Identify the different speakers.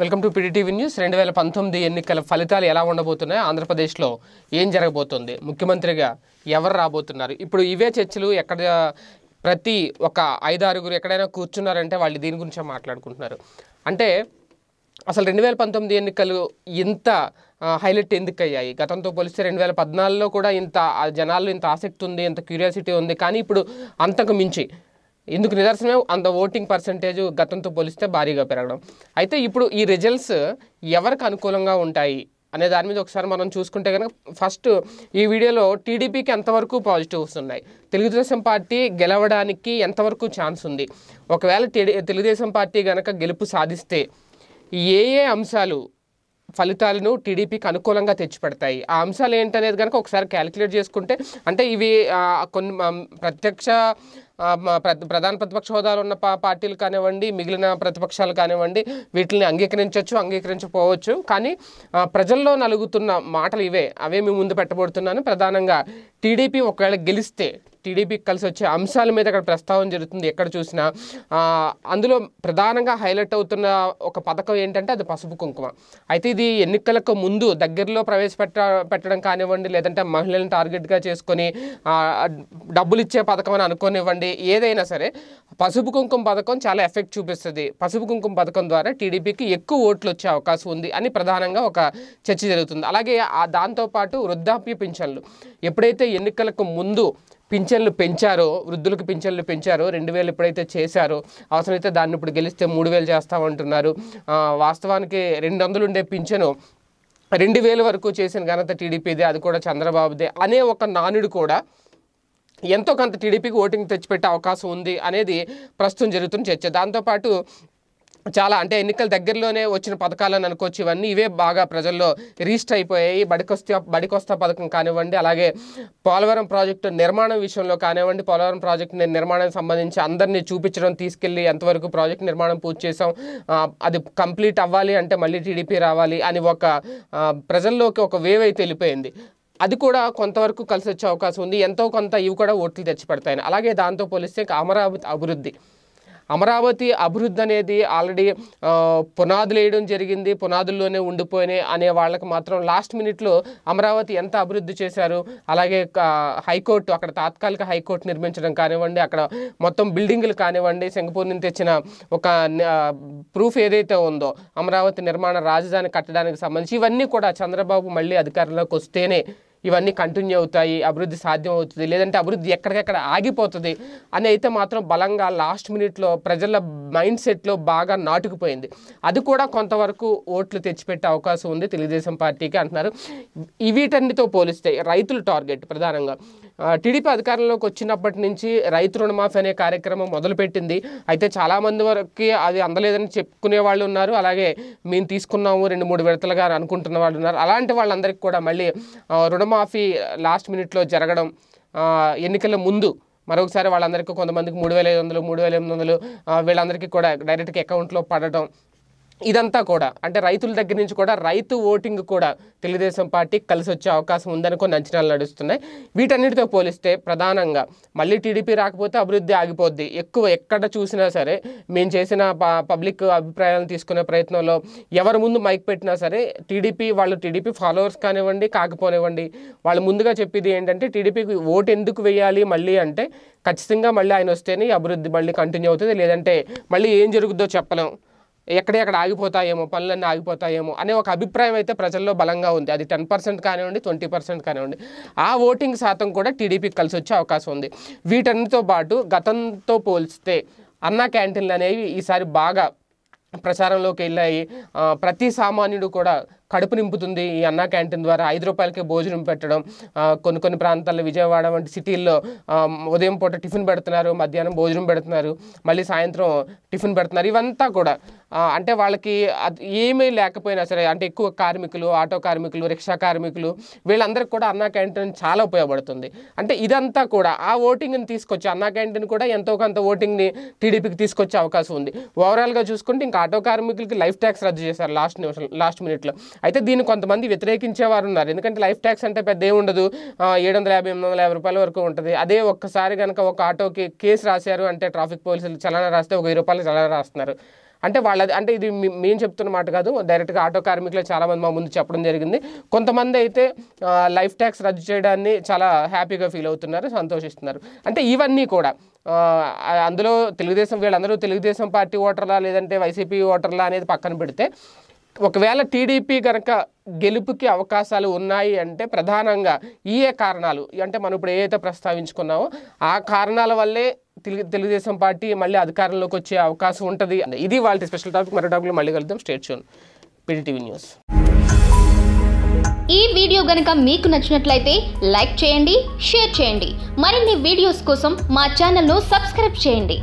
Speaker 1: welcome to PDTV news రెండు వేల పంతొమ్మిది ఎన్నికల ఫలితాలు ఎలా ఉండబోతున్నాయి ఆంధ్రప్రదేశ్లో ఏం జరగబోతుంది ముఖ్యమంత్రిగా ఎవరు రాబోతున్నారు ఇప్పుడు ఇవే చర్చలు ఎక్కడ ప్రతి ఒక ఐదారుగురు ఎక్కడైనా కూర్చున్నారంటే వాళ్ళు దీని గురించే మాట్లాడుకుంటున్నారు అంటే అసలు రెండు వేల పంతొమ్మిది ఎన్నికలు ఇంత హైలైట్ ఎందుకు అయ్యాయి గతంతో పోలిస్తే రెండు వేల పద్నాలుగులో కూడా ఇంత జనాల్లో ఇంత ఆసక్తి ఉంది ఇంత క్యూరియాసిటీ ఉంది కానీ ఇప్పుడు అంతకు మించి ఇందుకు నిదర్శనమే అంత ఓటింగ్ పర్సంటేజ్ గతంతో పోలిస్తే భారీగా పెరగడం అయితే ఇప్పుడు ఈ రిజల్ట్స్ ఎవరికి అనుకూలంగా ఉంటాయి అనే దాని మీద ఒకసారి మనం చూసుకుంటే కనుక ఫస్ట్ ఈ వీడియోలో టీడీపీకి ఎంతవరకు పాజిటివ్స్ ఉన్నాయి తెలుగుదేశం పార్టీ గెలవడానికి ఎంతవరకు ఛాన్స్ ఉంది ఒకవేళ తెలుగుదేశం పార్టీ కనుక గెలుపు సాధిస్తే ఏ ఏ అంశాలు ఫలితాలను టీడీపీకి అనుకూలంగా తెచ్చిపెడతాయి ఆ అంశాలు ఏంటనేది కనుక ఒకసారి క్యాలిక్యులేట్ చేసుకుంటే అంటే ఇవి కొన్ని ప్రత్యక్ష ప్రధాన ప్రతిపక్ష హోదాలు ఉన్న పార్టీలు కానివ్వండి మిగిలిన ప్రతిపక్షాలు కానివ్వండి వీటిని అంగీకరించవచ్చు అంగీకరించకపోవచ్చు కానీ ప్రజల్లో నలుగుతున్న మాటలు ఇవే అవే మేము ముందు పెట్టబడుతున్నాను ప్రధానంగా టీడీపీ ఒకవేళ గెలిస్తే టీడీపీకి కలిసి వచ్చే అంశాల మీద అక్కడ ప్రస్తావన జరుగుతుంది ఎక్కడ చూసినా అందులో ప్రధానంగా హైలైట్ అవుతున్న ఒక పథకం ఏంటంటే అది పసుపు కుంకుమ అయితే ఇది ఎన్నికలకు ముందు దగ్గరలో ప్రవేశపెట్ట పెట్టడం కానివ్వండి లేదంటే మహిళలను టార్గెట్గా చేసుకొని డబ్బులు ఇచ్చే పథకం అని అనుకోనివ్వండి ఏదైనా సరే పసుపు కుంకుమ పథకం చాలా ఎఫెక్ట్ చూపిస్తుంది పసుపు కుంకుమ పథకం ద్వారా టీడీపీకి ఎక్కువ ఓట్లు వచ్చే అవకాశం ఉంది అని ప్రధానంగా ఒక చర్చ జరుగుతుంది అలాగే దాంతోపాటు వృద్ధాప్య పింఛన్లు ఎప్పుడైతే ఎన్నికలకు ముందు పింఛన్లు పెంచారో వృద్ధులకు పింఛన్లు పెంచారో రెండు వేలు ఎప్పుడైతే చేశారో అవసరమైతే దాన్ని ఇప్పుడు గెలిస్తే మూడు వేలు చేస్తామంటున్నారు వాస్తవానికి రెండు వందలు ఉండే పింఛను రెండు వేల వరకు చేసిన ఘనత టీడీపీదే అది కూడా చంద్రబాబుదే అనే ఒక నానుడు కూడా ఎంతో కొంత టీడీపీకి ఓటింగ్ తెచ్చిపెట్టే అవకాశం ఉంది అనేది ప్రస్తుతం జరుగుతున్న చర్చ దాంతోపాటు చాలా అంటే ఎన్నికల దగ్గరలోనే వచ్చిన పథకాలను అనుకోవచ్చు ఇవన్నీ ఇవే బాగా ప్రజల్లో రిజిస్టర్ అయిపోయాయి బడికొస్తా బడికొస్తా పథకం కానివ్వండి అలాగే పోలవరం ప్రాజెక్టు నిర్మాణం విషయంలో కానివ్వండి పోలవరం ప్రాజెక్టు నిర్మాణానికి సంబంధించి అందరినీ చూపించడం తీసుకెళ్ళి ఎంతవరకు ప్రాజెక్ట్ నిర్మాణం పూర్తి చేసాం అది కంప్లీట్ అవ్వాలి అంటే మళ్ళీ టీడీపీ రావాలి అని ఒక ప్రజల్లోకి ఒక వేవ్ అయితే వెళ్ళిపోయింది అది కూడా కొంతవరకు కలిసి వచ్చే అవకాశం ఉంది ఎంతో కొంత ఇవి కూడా ఓట్లు తెచ్చిపెడతాయని అలాగే దాంతో పోలిస్తే అమరావతి అభివృద్ధి అమరావతి అభివృద్ధి అనేది ఆల్రెడీ పునాదులు వేయడం జరిగింది పునాదుల్లోనే ఉండిపోయినాయి అనే వాళ్ళకి మాత్రం లాస్ట్ మినిట్లో అమరావతి ఎంత అభివృద్ధి చేశారు అలాగే హైకోర్టు అక్కడ తాత్కాలిక హైకోర్టు నిర్మించడం కానివ్వండి అక్కడ మొత్తం బిల్డింగులు కానివ్వండి సింగపూర్ నుంచి తెచ్చిన ఒక ప్రూఫ్ ఏదైతే ఉందో అమరావతి నిర్మాణ రాజధాని కట్టడానికి సంబంధించి ఇవన్నీ కూడా చంద్రబాబు మళ్ళీ అధికారంలోకి వస్తేనే ఇవన్నీ కంటిన్యూ అవుతాయి అభివృద్ధి సాధ్యం అవుతుంది లేదంటే అభివృద్ధి ఎక్కడికెక్కడ ఆగిపోతుంది అని అయితే మాత్రం బలంగా లాస్ట్ మినిట్లో ప్రజల మైండ్ సెట్లో బాగా నాటుకుపోయింది అది కూడా కొంతవరకు ఓట్లు తెచ్చిపెట్టే అవకాశం ఉంది తెలుగుదేశం పార్టీకి అంటున్నారు వీటన్నిటితో పోలిస్తే రైతులు టార్గెట్ ప్రధానంగా టీడీపీ అధికారంలోకి వచ్చినప్పటి నుంచి రైతు రుణమాఫీ అనే కార్యక్రమం మొదలుపెట్టింది అయితే చాలామంది వరకు అది అందలేదని చెప్పుకునే వాళ్ళు ఉన్నారు అలాగే మేము తీసుకున్నాము రెండు మూడు విడతలుగా అనుకుంటున్న వాళ్ళు ఉన్నారు అలాంటి వాళ్ళందరికీ కూడా మళ్ళీ రుణమాఫీ లాస్ట్ మినిట్లో జరగడం ఎన్నికల ముందు మరొకసారి వాళ్ళందరికీ కొంతమందికి మూడు వేల ఐదు వందలు మూడు వేల ఎనిమిది వందలు వీళ్ళందరికీ కూడా డైరెక్ట్గా అకౌంట్లో పడటం ఇదంతా కూడా అంటే రైతుల దగ్గర నుంచి కూడా రైతు ఓటింగ్ కూడా తెలుగుదేశం పార్టీ కలిసి వచ్చే అవకాశం ఉందని కొన్ని అంచనాలు నడుస్తున్నాయి వీటన్నిటితో పోలిస్తే ప్రధానంగా మళ్ళీ టీడీపీ రాకపోతే అభివృద్ధి ఆగిపోద్ది ఎక్కువ ఎక్కడ చూసినా సరే మేము చేసిన పబ్లిక్ అభిప్రాయాలను తీసుకునే ప్రయత్నంలో ఎవరి ముందు మైక్ పెట్టినా సరే టీడీపీ వాళ్ళు టీడీపీ ఫాలోవర్స్ కానివ్వండి కాకపోనివ్వండి వాళ్ళు ముందుగా చెప్పేది ఏంటంటే టీడీపీకి ఓటు ఎందుకు వేయాలి మళ్ళీ అంటే ఖచ్చితంగా మళ్ళీ ఆయన వస్తేనే అభివృద్ధి మళ్ళీ కంటిన్యూ అవుతుంది లేదంటే మళ్ళీ ఏం జరుగుద్దో చెప్పలేం ఎక్కడే ఆగిపోతాయేమో పనులన్నీ ఆగిపోతాయేమో అనే ఒక అభిప్రాయం అయితే ప్రజల్లో బలంగా ఉంది అది టెన్ పర్సెంట్ కానివ్వండి ట్వంటీ పర్సెంట్ కానివ్వండి ఆ ఓటింగ్ శాతం కూడా టీడీపీకి కలిసి వచ్చే అవకాశం ఉంది వీటన్నిటితో పాటు గతంతో పోల్స్తే అన్న క్యాంటీన్లు అనేవి ఈసారి బాగా ప్రచారంలోకి వెళ్ళాయి ప్రతి సామాన్యుడు కూడా కడుపు నింపుతుంది ఈ అన్నా క్యాంటీన్ ద్వారా ఐదు రూపాయలకే భోజనం పెట్టడం కొన్ని కొన్ని ప్రాంతాల్లో విజయవాడ వంటి సిటీల్లో ఉదయం పూట టిఫిన్ పెడుతున్నారు మధ్యాహ్నం భోజనం పెడుతున్నారు మళ్ళీ సాయంత్రం టిఫిన్ పెడుతున్నారు ఇవంతా కూడా అంటే వాళ్ళకి ఏమీ లేకపోయినా సరే అంటే ఎక్కువ కార్మికులు ఆటో కార్మికులు రిక్షా కార్మికులు వీళ్ళందరికీ కూడా అన్నా క్యాంటీన్ చాలా ఉపయోగపడుతుంది అంటే ఇదంతా కూడా ఆ ఓటింగ్ని తీసుకొచ్చి అన్నా క్యాంటీన్ కూడా ఎంతో కొంత ఓటింగ్ని టీడీపీకి తీసుకొచ్చే అవకాశం ఉంది ఓవరాల్గా చూసుకుంటే ఇంకా ఆటో కార్మికులకి లైఫ్ ట్యాక్స్ రద్దు చేశారు లాస్ట్ నిమిషం లాస్ట్ మినిట్లో అయితే దీన్ని కొంతమంది వ్యతిరేకించేవారు ఉన్నారు ఎందుకంటే లైఫ్ ట్యాక్స్ అంటే పెద్ద ఏముండదు ఏడు వందల యాభై ఎనిమిది వందల యాభై రూపాయల వరకు ఉంటుంది అదే ఒక్కసారి కనుక ఒక ఆటోకి కేసు రాశారు అంటే ట్రాఫిక్ పోలీసులు చలన రాస్తే ఒక వెయ్యి రూపాయలు చలన రాస్తున్నారు అంటే వాళ్ళది అంటే ఇది మేము చెప్తున్న మాట కాదు డైరెక్ట్గా ఆటో కార్మికులు చాలామంది మా ముందు చెప్పడం జరిగింది కొంతమంది అయితే లైఫ్ ట్యాక్స్ రద్దు చేయడాన్ని చాలా హ్యాపీగా ఫీల్ అవుతున్నారు సంతోషిస్తున్నారు అంటే ఇవన్నీ కూడా అందులో తెలుగుదేశం వీళ్ళందరూ తెలుగుదేశం పార్టీ ఓటర్లా లేదంటే వైసీపీ ఓటర్లా అనేది పక్కన పెడితే ఒకవేళ టీడీపీ కనుక గెలుపుకి అవకాశాలు ఉన్నాయి అంటే ప్రధానంగా ఈయే కారణాలు అంటే మనం ఇప్పుడు ఏదైతే ప్రస్తావించుకున్నామో ఆ కారణాల వల్లే తెలుగు తెలుగుదేశం పార్టీ మళ్ళీ అధికారంలోకి వచ్చే అవకాశం ఉంటుంది ఇది వాళ్ళ స్పెషల్ టాపిక్ మరో టాపిక్లో మళ్ళీ కలుద్దాం స్టేట్ షోన్ పీడిటీవీ న్యూస్ ఈ వీడియో కనుక మీకు నచ్చినట్లయితే లైక్ చేయండి షేర్ చేయండి మరిన్ని వీడియోస్ కోసం మా ఛానల్ను సబ్స్క్రైబ్ చేయండి